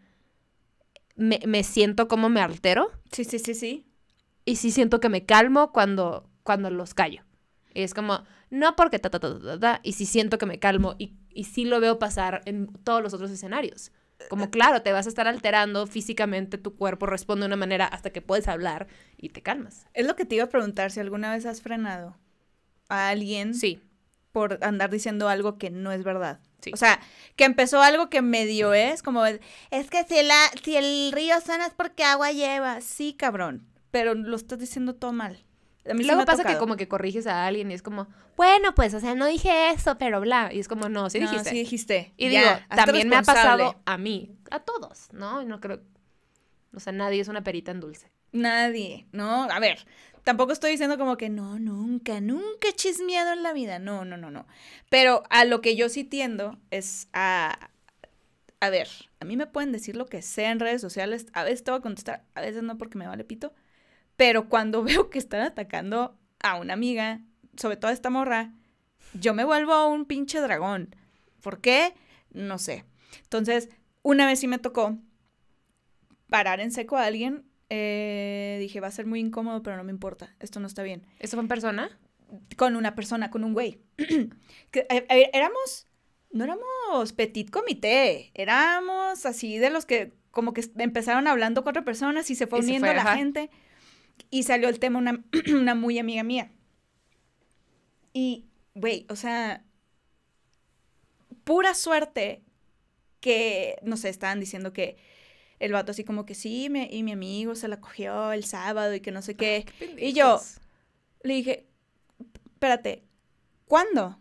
me, siento como me altero. Sí, sí, sí, sí. Y sí siento que me calmo cuando, cuando los callo. Y es como, no porque ta, ta, ta, ta, ta, y sí siento que me calmo y, y sí lo veo pasar en todos los otros escenarios. Como claro, te vas a estar alterando físicamente, tu cuerpo responde de una manera hasta que puedes hablar y te calmas. Es lo que te iba a preguntar, si alguna vez has frenado a alguien sí. por andar diciendo algo que no es verdad. Sí. O sea, que empezó algo que medio es, como es, que si, la, si el río suena es porque agua lleva. Sí, cabrón, pero lo estás diciendo todo mal. A mí Luego pasa que como que corriges a alguien y es como, bueno, pues, o sea, no dije eso, pero bla. Y es como, no, sí dijiste. sí dijiste. Y digo, también me ha pasado a mí, a todos, ¿no? No creo, o sea, nadie es una perita en dulce. Nadie, ¿no? A ver, tampoco estoy diciendo como que no, nunca, nunca he chismeado en la vida. No, no, no, no. Pero a lo que yo sí tiendo es a. A ver, a mí me pueden decir lo que sea en redes sociales. A veces te voy a contestar, a veces no porque me vale pito. Pero cuando veo que están atacando a una amiga, sobre todo a esta morra, yo me vuelvo a un pinche dragón. ¿Por qué? No sé. Entonces, una vez sí me tocó parar en seco a alguien eh, dije, va a ser muy incómodo, pero no me importa, esto no está bien. ¿Esto fue en persona? Con una persona, con un güey. Eh, éramos, no éramos petit comité, éramos así de los que como que empezaron hablando cuatro personas y se fue uniendo la gente. Y salió el tema una, una muy amiga mía. Y, güey, o sea, pura suerte que, no sé, estaban diciendo que el vato así como que sí, y mi amigo se la cogió el sábado y que no sé qué. y yo le dije, espérate, ¿cuándo?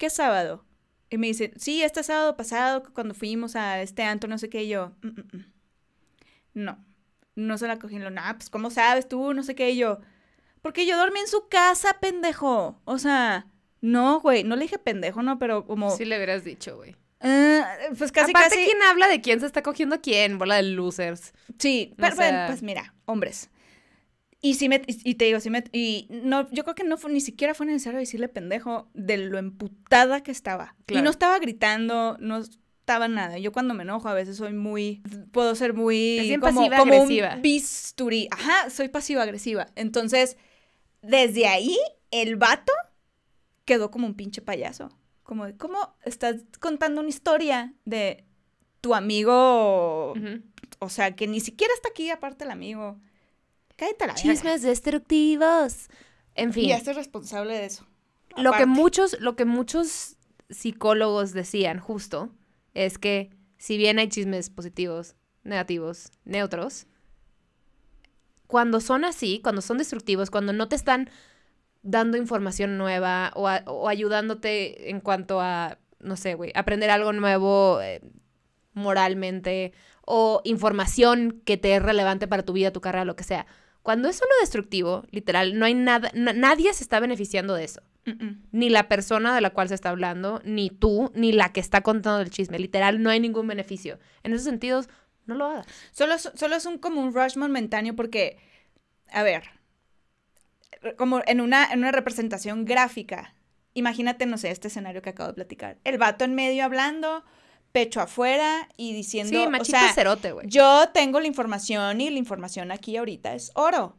¿Qué sábado? Y me dice, sí, este sábado pasado, cuando fuimos a este anto, no sé qué, y yo, mm, mm, mm". no, no se la cogí en lo nada, pues ¿cómo sabes tú? No sé qué, y yo, porque yo dormí en su casa, pendejo. O sea, no, güey, no le dije pendejo, no, pero como... Sí le hubieras dicho, güey. Ah, pues casi, Aparte, ¿quién habla de quién se está cogiendo quién? Bola de losers. Sí, pero, pues mira, hombres. Y si me, y te digo, si me, y no, yo creo que no ni siquiera fue necesario decirle pendejo de lo emputada que estaba. Y no estaba gritando, no estaba nada. Yo cuando me enojo a veces soy muy, puedo ser muy como, como un bisturí. Ajá, soy pasiva agresiva. Entonces, desde ahí, el vato quedó como un pinche payaso como cómo estás contando una historia de tu amigo, o sea, que ni siquiera está aquí aparte el amigo. Cállate la Chismes destructivos. En fin. Y ya responsable de eso. Lo que muchos, lo que muchos psicólogos decían justo es que si bien hay chismes positivos, negativos, neutros, cuando son así, cuando son destructivos, cuando no te están dando información nueva o, ayudándote en cuanto a, no sé, güey, aprender algo nuevo eh, moralmente o información que te es relevante para tu vida, tu carrera, lo que sea. Cuando es solo destructivo, literal, no hay nada, nadie se está beneficiando de eso. Ni la persona de la cual se está hablando, ni tú, ni la que está contando el chisme. Literal, no hay ningún beneficio. En esos sentidos, no lo hagas. Solo, solo es un, como un rush momentáneo porque, a ver, como en una, representación gráfica. Imagínate, no sé, este escenario que acabo de platicar. El vato en medio hablando, pecho afuera y diciendo. Sí, güey. Yo tengo la información y la información aquí ahorita es oro.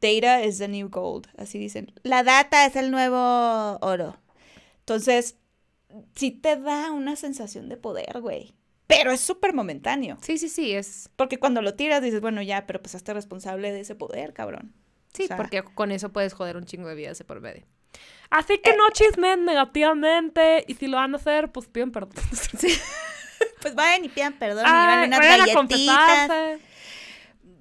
Data is the new gold, así dicen. La data es el nuevo oro. Entonces, sí te da una sensación de poder, güey. Pero es súper momentáneo. Sí, sí, sí, es. Porque cuando lo tiras dices, bueno, ya, pero pues hasta responsable de ese poder, cabrón. Sí, porque con eso puedes joder un chingo de vida se por medio. Así que eh, no chismen negativamente y si lo van a hacer, pues piden perdón. pues vayan y pidan perdón y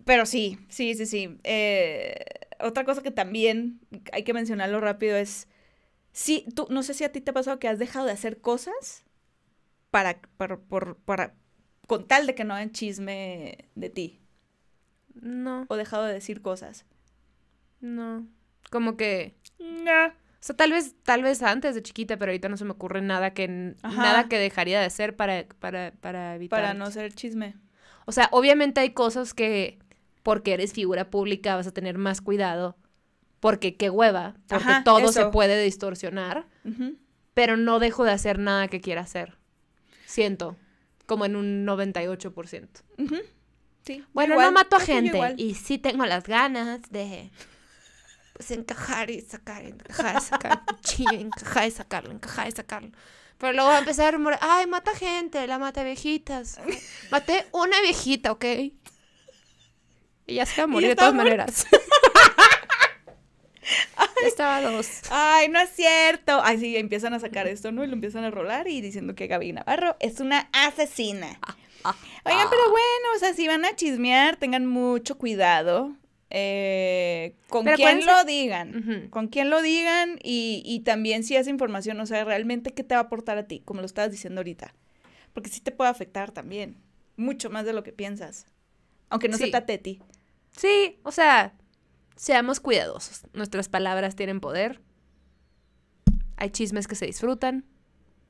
Pero sí, sí, sí, sí. Eh, otra cosa que también hay que mencionarlo rápido es, si, tú, no sé si a ti te ha pasado que has dejado de hacer cosas para, para, por, para, con tal de que no hagan chisme de ti. No. O dejado de decir cosas. No. Como que. no O sea, tal vez, tal vez antes de chiquita, pero ahorita no se me ocurre nada que nada que dejaría de hacer para, para, para evitar. Para no ser chisme. O sea, obviamente hay cosas que porque eres figura pública vas a tener más cuidado. Porque qué hueva. Porque todo se puede distorsionar. Pero no dejo de hacer nada que quiera hacer. Siento. Como en un 98%. Sí. Bueno, no mato a gente. Y sí tengo las ganas de encajar y sacar, encajar y sacar, encajar y sacarlo, encajar y sacarlo. Pero luego va a empezar a rumorar, ay, mata gente, la mata viejitas. Maté una viejita, ¿ok? Y ya se va a morir de todas maneras. Ay, estaba dos. Ay, no es cierto. Ay, sí, empiezan a sacar esto, ¿no? Y lo empiezan a rolar y diciendo que Gaby Navarro es una asesina. Ah, ah, Oigan, ah. pero bueno, o sea, si van a chismear, tengan mucho cuidado. Eh, con quién lo digan, con quién lo digan y, también si esa información, o sea, realmente qué te va a aportar a ti, como lo estabas diciendo ahorita, porque sí te puede afectar también, mucho más de lo que piensas, aunque no se trate de ti. Sí, o sea, seamos cuidadosos, nuestras palabras tienen poder, hay chismes que se disfrutan,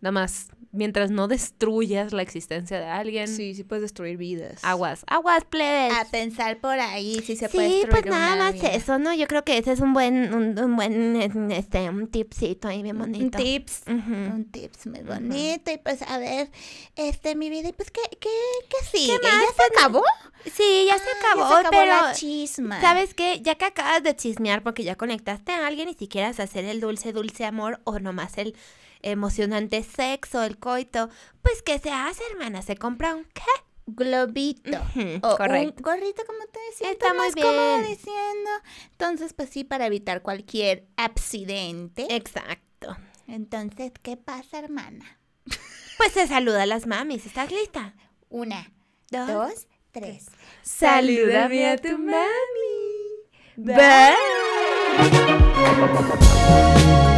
nada más mientras no destruyas la existencia de alguien. Sí, sí puedes destruir vidas. Aguas, aguas, plebes. A pensar por ahí si se puede pues destruir Sí, pues nada más eso, ¿no? Yo creo que ese es un buen, un, buen, este, un tipsito ahí bien bonito. Un tips. Un tips muy bonito. Y pues, a ver, este, mi vida, y pues, ¿qué, qué, qué sigue? ¿Ya se pues, acabó? Sí, ya se acabó, pero chisma. ¿Sabes qué? Ya que acabas de chismear porque ya conectaste a alguien y si quieres hacer el dulce, dulce amor o nomás el emocionante sexo, el coito, pues ¿qué se hace, hermana? Se compra un qué? globito o correcto. un gorrito como te decía Estamos como bien diciendo entonces pues sí para evitar cualquier accidente exacto entonces qué pasa hermana pues se saluda a las mamis estás lista una dos, dos tres salúdame a tu mami bye. bye.